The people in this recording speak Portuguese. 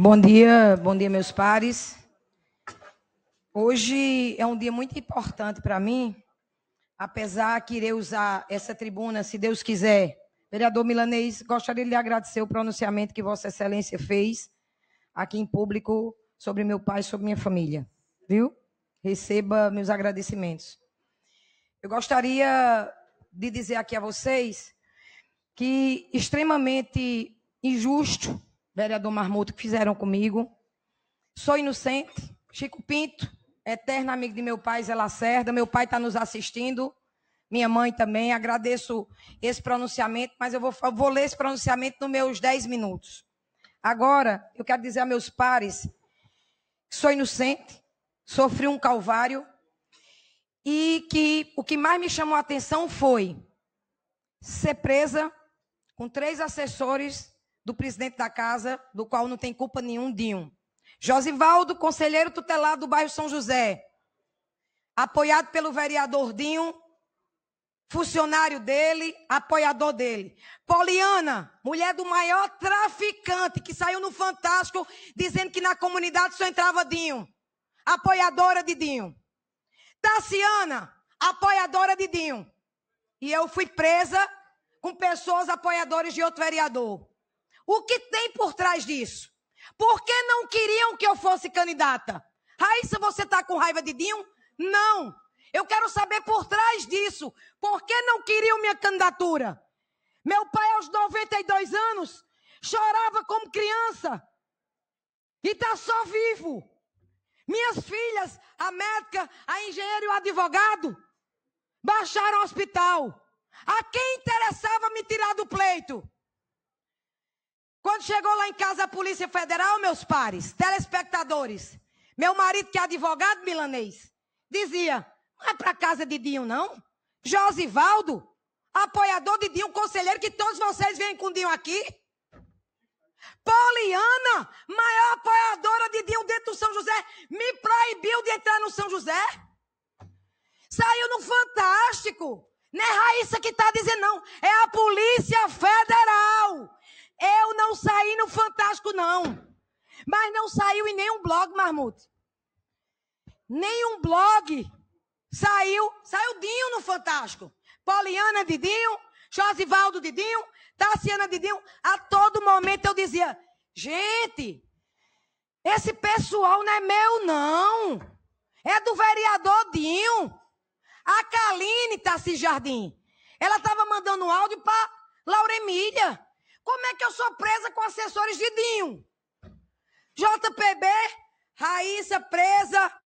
Bom dia, bom dia, meus pares. Hoje é um dia muito importante para mim, apesar que irei usar essa tribuna, se Deus quiser. Vereador Milanês, gostaria de lhe agradecer o pronunciamento que Vossa Excelência fez aqui em público sobre meu pai e sobre minha família. Viu? Receba meus agradecimentos. Eu gostaria de dizer aqui a vocês que extremamente injusto vereador Marmuto, que fizeram comigo. Sou inocente. Chico Pinto, eterno amigo de meu pai, Zé Lacerda. Meu pai está nos assistindo. Minha mãe também. Agradeço esse pronunciamento, mas eu vou, vou ler esse pronunciamento nos meus 10 minutos. Agora, eu quero dizer a meus pares que sou inocente, sofri um calvário e que o que mais me chamou a atenção foi ser presa com três assessores do presidente da casa, do qual não tem culpa nenhum Dinho. Josivaldo, conselheiro tutelar do bairro São José, apoiado pelo vereador Dinho, funcionário dele, apoiador dele. Poliana, mulher do maior traficante que saiu no Fantástico dizendo que na comunidade só entrava Dinho. Apoiadora de Dinho. Taciana, apoiadora de Dinho. E eu fui presa com pessoas apoiadoras de outro vereador. O que tem por trás disso? Por que não queriam que eu fosse candidata? Raíssa, você está com raiva de Dinho? Não. Eu quero saber por trás disso. Por que não queriam minha candidatura? Meu pai, aos 92 anos, chorava como criança. E está só vivo. Minhas filhas, a médica, a engenheira e o advogado, baixaram o hospital. A quem interessava me tirar do pleito? Quando chegou lá em casa a Polícia Federal, meus pares, telespectadores, meu marido, que é advogado milanês, dizia: não é para casa de Dinho, não. Josivaldo, apoiador de Dinho, conselheiro, que todos vocês vêm com Dinho aqui. Poliana, maior apoiadora de Dinho dentro do São José, me proibiu de entrar no São José. Saiu no Fantástico. Não é Raíssa que está dizendo, não. É a Polícia Federal não. Mas não saiu em nenhum blog, Marmute. Nenhum blog saiu. Saiu Dinho no Fantástico. Poliana de Dinho, Josivaldo de Dinho, Tarciana de Dinho. A todo momento eu dizia: gente, esse pessoal não é meu, não. É do vereador Dinho. A Kaline Tassi Jardim. Ela estava mandando áudio para Laura Emília. Como é que eu sou presa com assessores de Dinho? JPB, Raíssa presa,